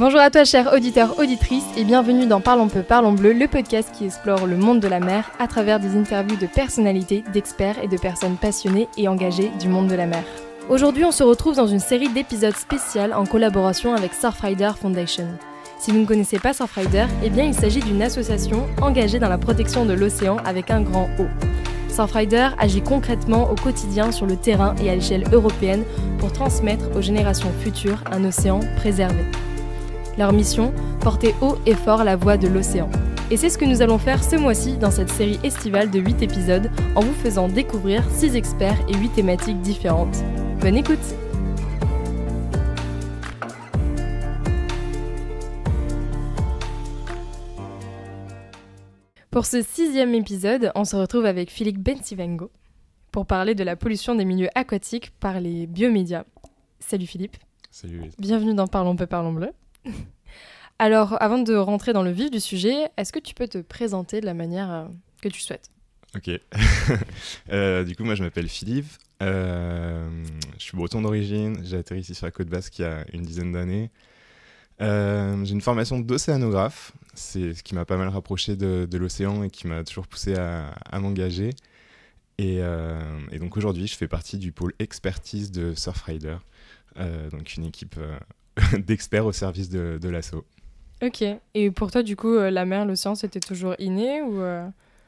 Bonjour à toi, cher auditeur, auditrice, et bienvenue dans Parlons Peu, Parlons Bleu, le podcast qui explore le monde de la mer à travers des interviews de personnalités, d'experts et de personnes passionnées et engagées du monde de la mer. Aujourd'hui, on se retrouve dans une série d'épisodes spéciales en collaboration avec Surfrider Foundation. Si vous ne connaissez pas Surfrider, eh bien il s'agit d'une association engagée dans la protection de l'océan avec un grand O. Surfrider agit concrètement au quotidien sur le terrain et à l'échelle européenne pour transmettre aux générations futures un océan préservé. Leur mission Porter haut et fort la voix de l'océan. Et c'est ce que nous allons faire ce mois-ci dans cette série estivale de 8 épisodes en vous faisant découvrir 6 experts et 8 thématiques différentes. Bonne écoute Pour ce sixième épisode, on se retrouve avec Philippe Bentivengo pour parler de la pollution des milieux aquatiques par les biomédias. Salut Philippe. Salut. Bienvenue dans Parlons peu, parlons bleu. Alors, avant de rentrer dans le vif du sujet, est-ce que tu peux te présenter de la manière euh, que tu souhaites Ok. Euh, du coup, moi, je m'appelle Philippe. Euh, je suis breton d'origine. J'ai atterri ici sur la côte basque il y a une dizaine d'années. j'ai une formation d'océanographe. C'est ce qui m'a pas mal rapproché de, l'océan et qui m'a toujours poussé à, m'engager. et, donc aujourd'hui, je fais partie du pôle expertise de Surfrider, donc une équipe d'experts au service de, de l'assaut. Ok. Et pour toi, du coup, euh, la mer, l'océan, c'était toujours inné ou euh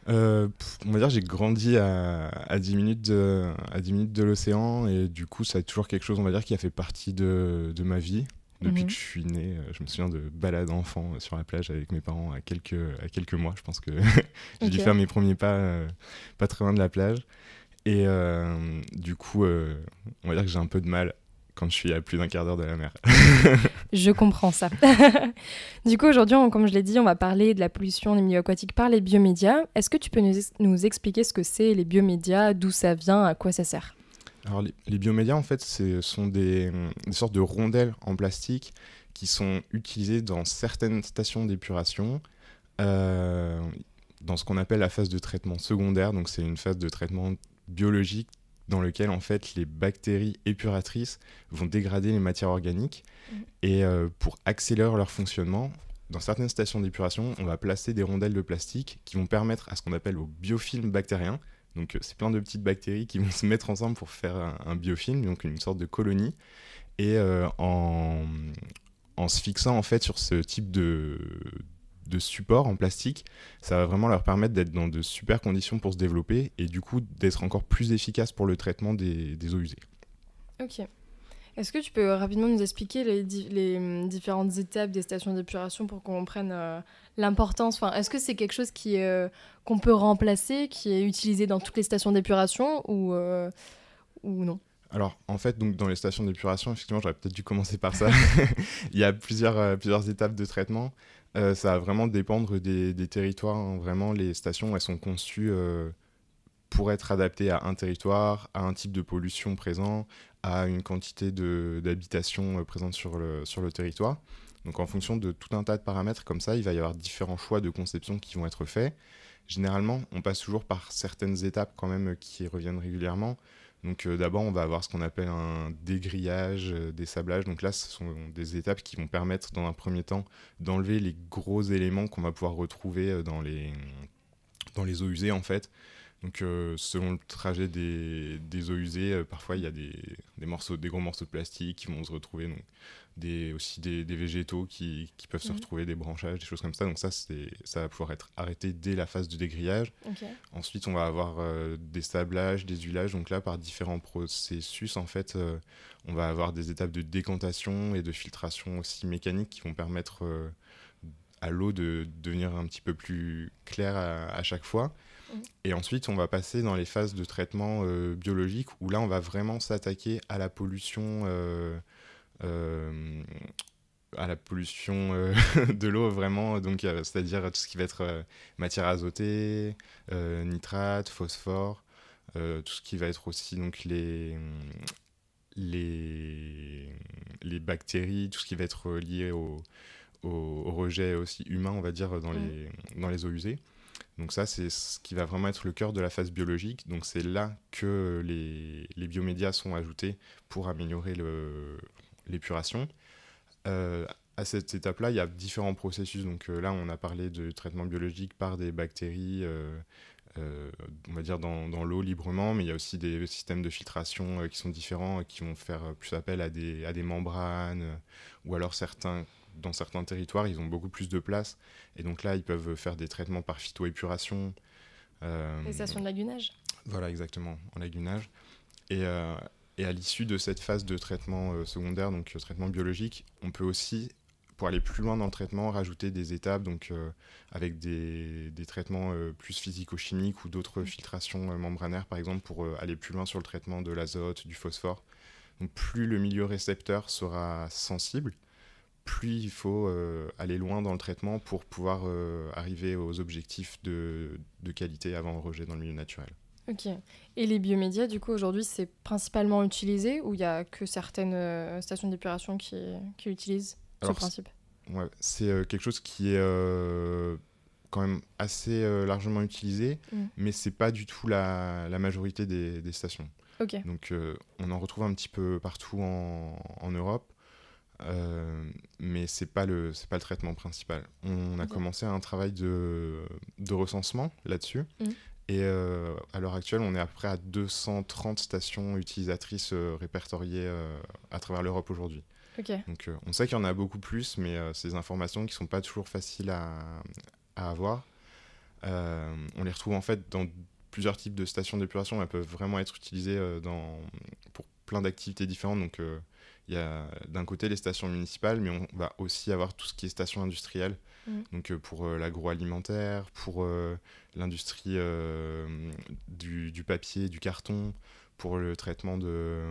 euh, on va dire j'ai grandi à, à, 10 minutes de, à minutes de l'océan et du coup ça a toujours quelque chose on va dire qui a fait partie de, de ma vie depuis mhm. que je suis né. Je me souviens de balades enfants sur la plage avec mes parents à quelques, à quelques mois. Je pense que j'ai dû faire mes premiers pas pas très loin de la plage. Et du coup, on va dire que j'ai un peu de mal quand je suis à plus d'un quart d'heure de la mer. je comprends ça. du coup, aujourd'hui, comme je l'ai dit, on va parler de la pollution des milieux aquatiques par les biomédias. Est-ce que tu peux nous, expliquer ce que c'est les biomédias, d'où ça vient, à quoi ça sert Alors, les, biomédias, en fait, ce sont des, sortes de rondelles en plastique qui sont utilisées dans certaines stations d'épuration. Euh, dans ce qu'on appelle la phase de traitement secondaire, donc c'est une phase de traitement biologique dans lequel en fait les bactéries épuratrices vont dégrader les matières organiques mhm. et euh, pour accélérer leur fonctionnement, dans certaines stations d'épuration, on va placer des rondelles de plastique qui vont permettre à ce qu'on appelle au biofilm bactérien. Donc euh, c'est plein de petites bactéries qui vont se mettre ensemble pour faire un, biofilm, donc une sorte de colonie. Et euh, en, en se fixant en fait sur ce type de, de support en plastique, ça va vraiment leur permettre d'être dans de super conditions pour se développer et du coup d'être encore plus efficace pour le traitement des, eaux usées. Ok. Est-ce que tu peux rapidement nous expliquer les, hum, différentes étapes des stations d'épuration pour qu'on comprenne euh, l'importance enfin, Est-ce que c'est quelque chose euh, qu'on peut remplacer, qui est utilisé dans toutes les stations d'épuration ou, euh, ou non alors, en fait, donc, dans les stations d'épuration, effectivement, j'aurais peut-être dû commencer par ça. Il y a plusieurs, euh, étapes de traitement. Euh, ça va vraiment dépendre des, territoires. Hein. Vraiment, les stations, elles sont conçues euh, pour être adaptées à un territoire, à un type de pollution présent, à une quantité d'habitation présente sur le, sur le territoire. Donc, en fonction de tout un tas de paramètres comme ça, il va y avoir différents choix de conception qui vont être faits. Généralement, on passe toujours par certaines étapes quand même qui reviennent régulièrement. Donc euh, d'abord, on va avoir ce qu'on appelle un dégrillage, euh, des sablages. Donc là, ce sont des étapes qui vont permettre, dans un premier temps, d'enlever les gros éléments qu'on va pouvoir retrouver euh, dans les, dans les eaux usées, en fait. Donc, euh, selon le trajet des, eaux usées, euh, parfois il y a des, morceaux, des gros morceaux de plastique qui vont se retrouver, donc des, aussi des, végétaux qui, peuvent se mhm. retrouver, des branchages, des choses comme ça. Donc, ça, ça va pouvoir être arrêté dès la phase du dégrillage. Ensuite, on va avoir euh, des sablages, des huilages. Donc, là, par différents processus, en fait, on va avoir des étapes de décantation et de filtration aussi mécanique qui vont permettre à l'eau de devenir un petit peu plus claire à chaque fois. Et ensuite, on va passer dans les phases de traitement euh, biologique où là, on va vraiment s'attaquer à la pollution. Euh, euh, à la pollution de l'eau vraiment donc c'est-à-dire tout ce qui va être matière azotée nitrate phosphore tout ce qui va être aussi donc les les les bactéries tout ce qui va être lié au, au, rejet aussi humain on va dire dans les dans les eaux usées donc ça, c'est ce qui va vraiment être le cœur de la phase biologique. Donc c'est là que les, biomédias sont ajoutés pour améliorer l'épuration. Euh, à cette étape-là, il y a différents processus. Donc euh, là, on a parlé de traitement biologique par des bactéries, euh, on va dire dans, l'eau librement, mais il y a aussi des systèmes de filtration qui sont différents, et qui vont faire plus appel à des, à des membranes, ou alors certains dans certains territoires, ils ont beaucoup plus de place. Et donc là, ils peuvent faire des traitements par phytoépuration. Euh, les stations de lagunage. Voilà, exactement, en lagunage. Et, euh, et à l'issue de cette phase de traitement euh, secondaire, donc euh, traitement biologique, on peut aussi, pour aller plus loin dans le traitement, rajouter des étapes, donc avec des, des traitements plus physico-chimiques ou d'autres mm. filtrations membranaires, par exemple, pour aller plus loin sur le traitement de l'azote, du phosphore. Donc plus le milieu récepteur sera sensible, plus il faut euh, aller loin dans le traitement pour pouvoir euh, arriver aux objectifs de, qualité avant le rejet dans le milieu naturel. Ok. Et les biomédias, du coup, aujourd'hui, c'est principalement utilisé ou il n'y a que certaines euh, stations d'épuration qui, utilisent ce principe C'est quelque chose qui est quand même assez largement utilisé, mais mm. mais c'est pas du tout la, majorité des, stations. Ok. Donc on en retrouve un petit peu partout en, Europe mais c'est pas le c'est pas le traitement principal. On a commencé un travail de, de recensement là-dessus. Mm. Et euh, à l'heure actuelle, on est à peu près à 230 stations utilisatrices euh, répertoriées euh, à travers l'Europe aujourd'hui. Donc on sait qu'il y en a beaucoup plus, mais ces informations qui ne sont pas toujours faciles à, à avoir. on les retrouve en fait dans plusieurs types de stations d'épuration. Elles peuvent vraiment être utilisées dans, pour plein d'activités différentes. Donc il y a d'un côté les stations municipales, mais on va aussi avoir tout ce qui est stations industrielles. Mm. Donc euh, pour euh, l'agroalimentaire, pour euh, l'industrie du, papier, du carton, pour le traitement de...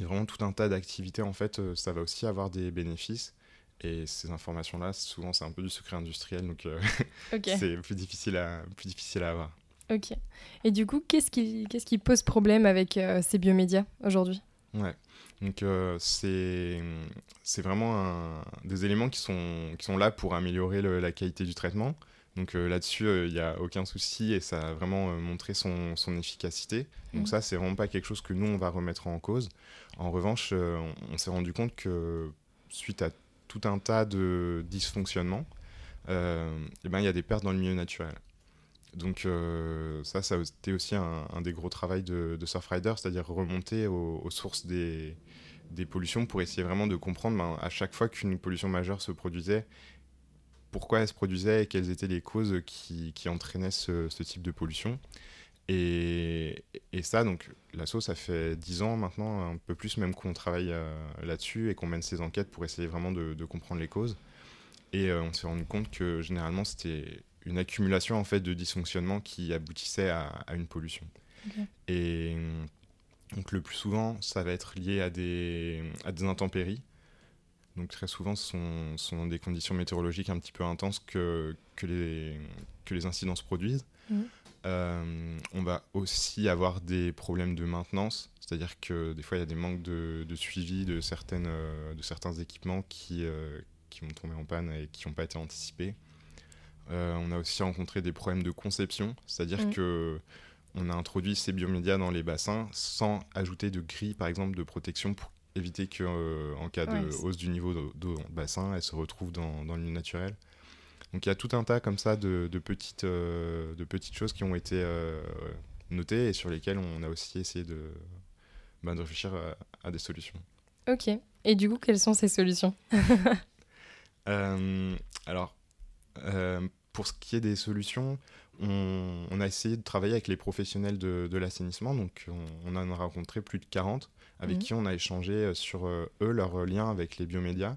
vraiment tout un tas d'activités, en fait, ça va aussi avoir des bénéfices. Et ces informations-là, souvent, c'est un peu du secret industriel, donc c'est plus difficile, à, plus difficile à avoir. Ok. Et du coup, quest qui, qu'est-ce qui pose problème avec ces biomédias aujourd'hui Ouais. Donc euh, c'est vraiment des éléments qui sont là pour améliorer la qualité du traitement. Donc euh, là-dessus, euh, il n'y a aucun souci et ça a vraiment montré son, efficacité. Donc mm. ça, c'est vraiment pas quelque chose que nous on va remettre en cause. En revanche, on, s'est rendu compte que suite à tout un tas de dysfonctionnements, eh ben, il y a des pertes dans le milieu naturel. Donc euh, ça, ça a été aussi un, des gros travaux de, Surfrider, c'est-à-dire remonter aux, sources des, des, pollutions pour essayer vraiment de comprendre ben, à chaque fois qu'une pollution majeure se produisait, pourquoi elle se produisait et quelles étaient les causes qui, entraînaient ce, type de pollution. Et, ça, donc, l'assaut, ça fait 10 ans maintenant, un peu plus même qu'on travaille euh, là-dessus et qu'on mène ces enquêtes pour essayer vraiment de, comprendre les causes. Et euh, on s'est rendu compte que généralement, c'était une accumulation en fait de dysfonctionnements qui aboutissait à, une pollution. Et donc le plus souvent, ça va être lié à des, à des intempéries. Donc très souvent, ce sont, sont des conditions météorologiques un petit peu intenses que, que, les, que les incidents se produisent. Mmh. Euh, on va aussi avoir des problèmes de maintenance, c'est-à-dire que des fois, il y a des manques de, de suivi de, certaines, euh, de certains équipements qui, euh, qui vont tomber en panne et qui n'ont pas été anticipés. Euh, on a aussi rencontré des problèmes de conception, c'est-à-dire mm. que on a introduit ces biomédias dans les bassins sans ajouter de grilles, par exemple, de protection pour éviter que, euh, en cas de hausse du niveau d'eau dans bassin, elle se retrouve dans, le milieu naturel. Donc il y a tout un tas comme ça de, euh, petites, choses qui ont été notées et sur lesquelles on a aussi essayé de, bah, réfléchir à, des solutions. Ok. Et du coup, quelles sont ces solutions Alors, euh, pour ce qui est des solutions, on, a essayé de travailler avec les professionnels de, l'assainissement. Donc, on, en a rencontré plus de 40 avec mhm. qui on a échangé euh, sur euh, eux, leurs liens avec les biomédias.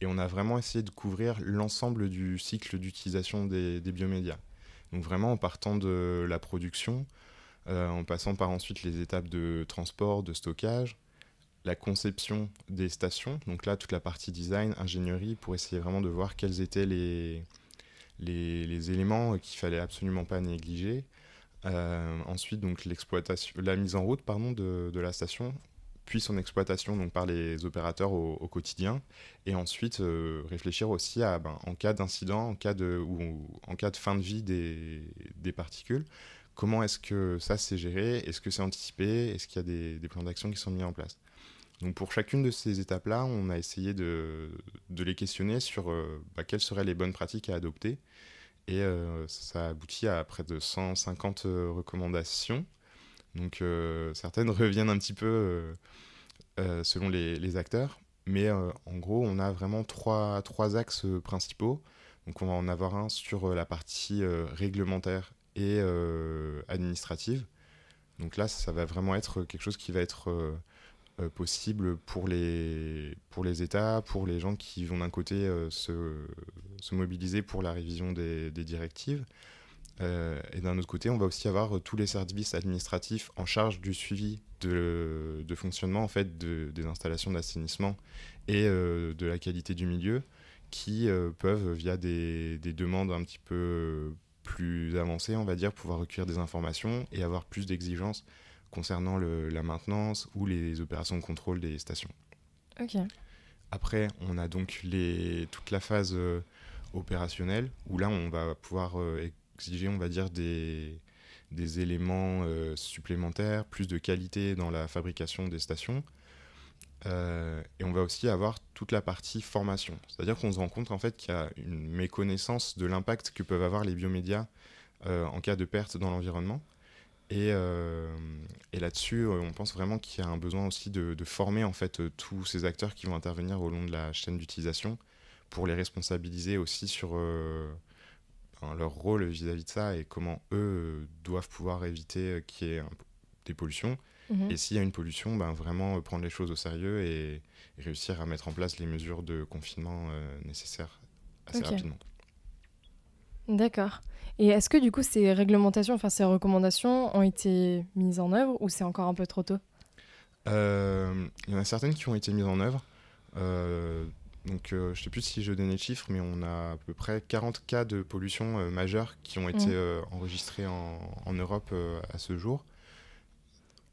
Et on a vraiment essayé de couvrir l'ensemble du cycle d'utilisation des, biomédias. Donc, vraiment en partant de la production, en passant par ensuite les étapes de transport, de stockage, la conception des stations. Donc, là, toute la partie design, ingénierie, pour essayer vraiment de voir quels étaient les les, éléments qu'il fallait absolument pas négliger. Euh, ensuite, donc l'exploitation, la mise en route pardon, de, de, la station, puis son exploitation donc, par les opérateurs au, quotidien, et ensuite euh, réfléchir aussi à, ben, en cas d'incident, en cas de ou, en cas de fin de vie des, particules, comment est-ce que ça s'est géré, est-ce que c'est anticipé, est-ce qu'il y a des plans d'action qui sont mis en place. Donc pour chacune de ces étapes-là, on a essayé de, les questionner sur euh, bah, quelles seraient les bonnes pratiques à adopter. Et ça euh, ça aboutit à près de 150 euh, recommandations. Donc certaines reviennent un petit peu selon les, acteurs. Mais en gros, on a vraiment trois, trois, axes principaux. Donc on va en avoir un sur la partie réglementaire et administrative. Donc là, ça va vraiment être quelque chose qui va être euh, possible pour les, pour les États, pour les gens qui vont d'un côté euh, se, mobiliser pour la révision des, directives. Euh, et d'un autre côté, on va aussi avoir tous les services administratifs en charge du suivi de, de fonctionnement en fait, des installations d'assainissement et de la qualité du milieu qui peuvent, via des, des, demandes un petit peu plus avancées, on va dire, pouvoir recueillir des informations et avoir plus d'exigences concernant la maintenance ou les opérations de contrôle des stations. Après, on a donc les, toute la phase euh, opérationnelle où là, on va pouvoir euh, exiger, on va dire, des, éléments euh, supplémentaires, plus de qualité dans la fabrication des stations. et on va aussi avoir toute la partie formation. C'est-à-dire qu'on se rend compte en fait qu'il y a une méconnaissance de l'impact que peuvent avoir les biomédias en cas de perte dans l'environnement. Euh, et, là-dessus, euh, on pense vraiment qu'il y a un besoin aussi de, former en fait euh, tous ces acteurs qui vont intervenir au long de la chaîne d'utilisation pour les responsabiliser aussi sur ben, leur rôle vis-à-vis de ça et comment eux doivent pouvoir éviter qu'il y ait des pollutions. Mhm. Et s'il y a une pollution, ben vraiment prendre les choses au sérieux et, réussir à mettre en place les mesures de confinement nécessaires assez rapidement. D'accord. Et est-ce que du coup ces réglementations, enfin ces recommandations ont été mises en œuvre ou c'est encore un peu trop tôt euh, Il y en a certaines qui ont été mises en œuvre. Euh, donc euh, je ne sais plus si je donnais le chiffre, mais on a à peu près 40 cas de pollution majeure qui ont mm. été enregistrés en Europe à ce jour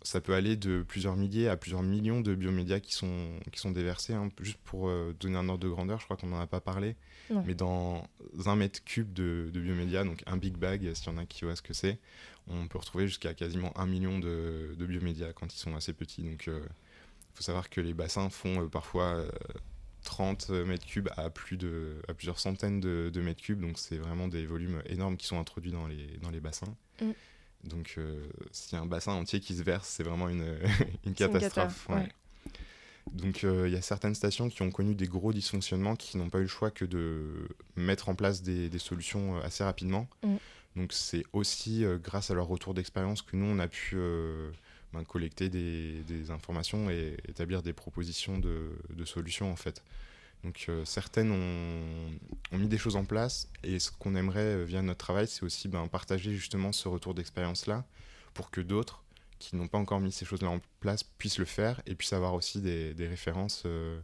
ça peut aller de plusieurs milliers à plusieurs millions de biomédias qui sont, qui sont déversés. Hein. Juste pour euh, donner un ordre de grandeur, je crois qu'on n'en a pas parlé. Mais dans un mètre cube de, biomédias, donc un big bag, s'il y en a qui voient ce que c'est, on peut retrouver jusqu'à quasiment un million de, biomédias quand ils sont assez petits. Donc il euh, faut savoir que les bassins font euh, parfois 30 mètres cubes à, plus de, à plusieurs centaines de, mètres cubes. Donc c'est vraiment des volumes énormes qui sont introduits dans les, dans les bassins. Mm. Donc, euh, s'il y a un bassin entier qui se verse, c'est vraiment une, catastrophe. Donc, euh, il y a certaines stations qui ont connu des gros dysfonctionnements qui n'ont pas eu le choix que de mettre en place des, solutions euh, assez rapidement. Mm. Donc, c'est aussi grâce à leur retour d'expérience que nous, on a pu ben, collecter des, informations et établir des propositions de, de solutions, en fait. Donc euh, certaines ont, mis des choses en place et ce qu'on aimerait euh, via notre travail, c'est aussi ben, partager justement ce retour d'expérience-là pour que d'autres qui n'ont pas encore mis ces choses-là en place puissent le faire et puissent avoir aussi des, références euh,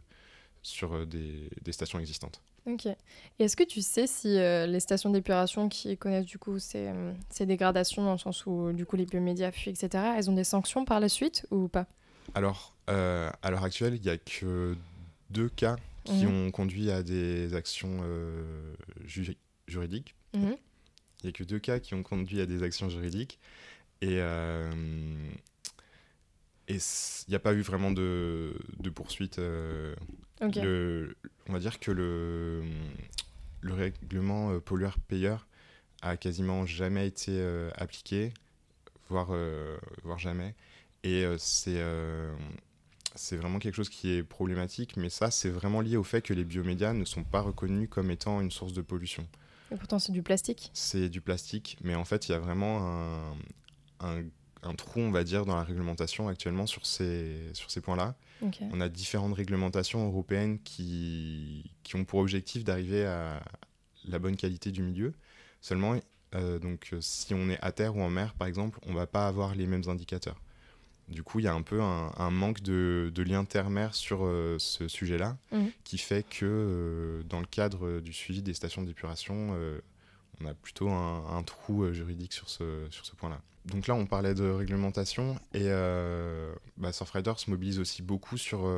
sur des, stations existantes. Ok. Et est-ce que tu sais si les stations d'épuration qui connaissent du coup ces, dégradations dans le sens où du coup les biomédias fuient, etc., elles ont des sanctions par la suite ou pas Alors, à l'heure actuelle, il n'y a que deux cas qui mhm. ont conduit à des actions euh, juridiques. Mhm. Il n'y a que deux cas qui ont conduit à des actions juridiques. Et euh, il n'y a pas eu vraiment de, de poursuite. Euh, on va dire que le, le règlement pollueur-payeur a quasiment jamais été appliqué, voire, voire jamais. Et c'est c'est vraiment quelque chose qui est problématique, mais ça, c'est vraiment lié au fait que les biomédias ne sont pas reconnus comme étant une source de pollution. Et pourtant, c'est du plastique. C'est du plastique, mais en fait, il y a vraiment un, trou, on va dire, dans la réglementation actuellement sur ces, sur ces points-là. On a différentes réglementations européennes qui, qui ont pour objectif d'arriver à la bonne qualité du milieu. Seulement, euh, donc, si on est à terre ou en mer, par exemple, on ne va pas avoir les mêmes indicateurs. Du coup, il y a un peu un, manque de, liens lien terre sur euh, ce sujet-là, mhm. qui fait que euh, dans le cadre euh, du suivi des stations d'épuration, on a plutôt un, trou juridique sur ce, point-là. Donc là, on parlait de réglementation, et bah, Surfrider se mobilise aussi beaucoup sur,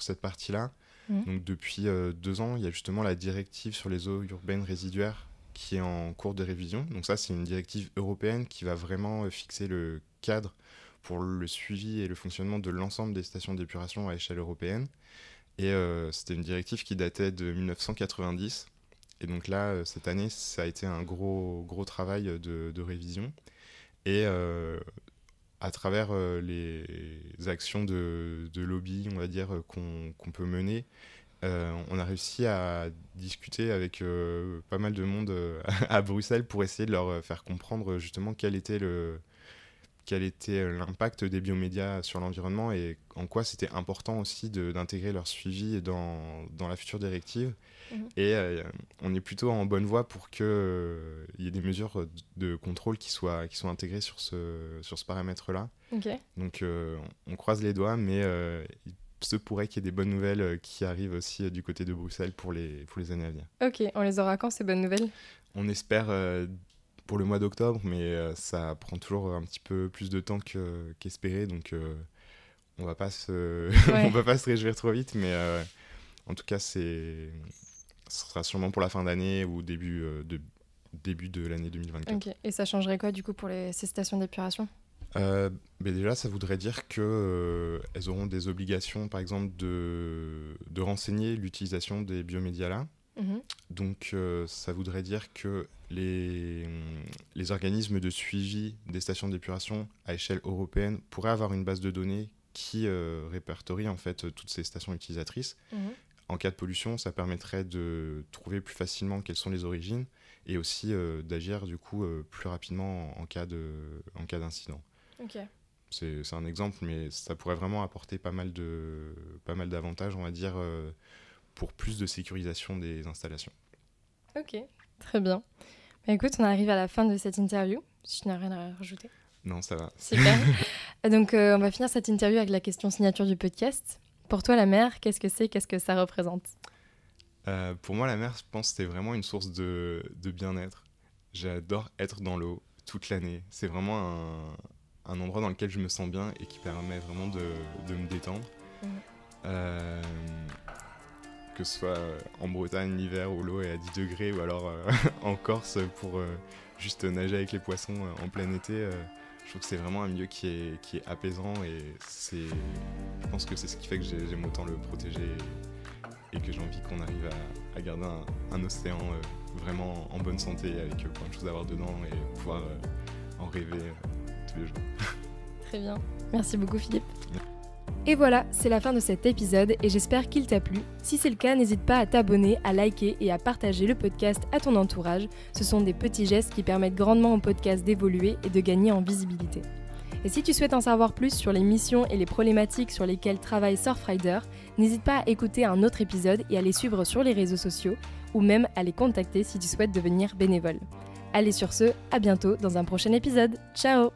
cette partie-là. Mhm. Donc depuis deux ans, il y a justement la directive sur les eaux urbaines résiduaires qui est en cours de révision. Donc ça, c'est une directive européenne qui va vraiment fixer le cadre pour le suivi et le fonctionnement de l'ensemble des stations d'épuration à échelle européenne. Et euh, c'était une directive qui datait de 1990. Et donc là, euh, cette année, ça a été un gros, gros travail de, révision. Et euh, à travers les actions de, lobby, on va dire, qu'on peut mener, on a réussi à discuter avec pas mal de monde à Bruxelles pour essayer de leur faire comprendre justement quel était le, quel était euh, l'impact des biomédias sur l'environnement et en quoi c'était important aussi d'intégrer leur suivi dans, dans, la future directive. Mhm. Et euh, on est plutôt en bonne voie pour qu'il euh, il y ait des mesures de contrôle qui soient, qui intégrées sur ce, sur ce paramètre-là. Donc on, croise les doigts, mais il se pourrait qu'il y ait des bonnes nouvelles qui arrivent aussi du côté de Bruxelles pour les, pour les années à venir. Ok, on les aura quand ces bonnes nouvelles On espère pour le mois d'octobre, mais euh, ça prend toujours un petit peu plus de temps qu'espéré, donc euh, on va pas se, on va pas se réjouir trop vite, mais euh, en tout cas c'est, ce sera sûrement pour la fin d'année ou début de début de l'année 2024. Et ça changerait quoi du coup pour les, ces stations d'épuration mais ben déjà, ça voudrait dire qu'elles elles auront des obligations, par exemple, de, de renseigner l'utilisation des biomédias là. Mhm. Donc, ça voudrait dire que Hum, les, organismes de suivi des stations d'épuration à échelle européenne pourraient avoir une base de données qui euh, répertorie en fait toutes ces stations utilisatrices. Mhm. En cas de pollution, ça permettrait de trouver plus facilement quelles sont les origines et aussi euh, d'agir du coup euh, plus rapidement en, en cas d'incident. C'est un exemple, mais ça pourrait vraiment apporter pas mal de pas mal d'avantages, on va dire, pour plus de sécurisation des installations. Ok, Très bien. Mais bah, écoute, on arrive à la fin de cette interview, si tu n'as rien à rajouter. Non, ça va. Super. Donc, euh, on va finir cette interview avec la question signature du podcast. Pour toi, la mer, qu'est-ce que c'est Qu'est-ce que ça représente euh, Pour moi, la mer, je pense que c'est vraiment une source de, de bien-être. J'adore être dans l'eau toute l'année. C'est vraiment un, un, endroit dans lequel je me sens bien et qui permet vraiment de, de me détendre. Euh, que ce soit euh, en Bretagne l'hiver où l'eau est à 10 degrés ou alors euh, en Corse pour euh, juste nager avec les poissons en plein été. je trouve que c'est vraiment un milieu qui est, qui est apaisant et c'est, je pense que c'est ce qui fait que j'aime autant le protéger et que j'ai envie qu'on arrive à, garder un, océan vraiment en bonne santé avec plein de choses à voir dedans et pouvoir en rêver tous les jours. Très bien. Merci beaucoup Philippe. Et voilà, c'est la fin de cet épisode et j'espère qu'il t'a plu. Si c'est le cas, n'hésite pas à t'abonner, à liker et à partager le podcast à ton entourage. Ce sont des petits gestes qui permettent grandement au podcast d'évoluer et de gagner en visibilité. Et si tu souhaites en savoir plus sur les missions et les problématiques sur lesquelles travaille Surfrider, n'hésite pas à écouter un autre épisode et à les suivre sur les réseaux sociaux ou même à les contacter si tu souhaites devenir bénévole. Allez sur ce, à bientôt dans un prochain épisode. Ciao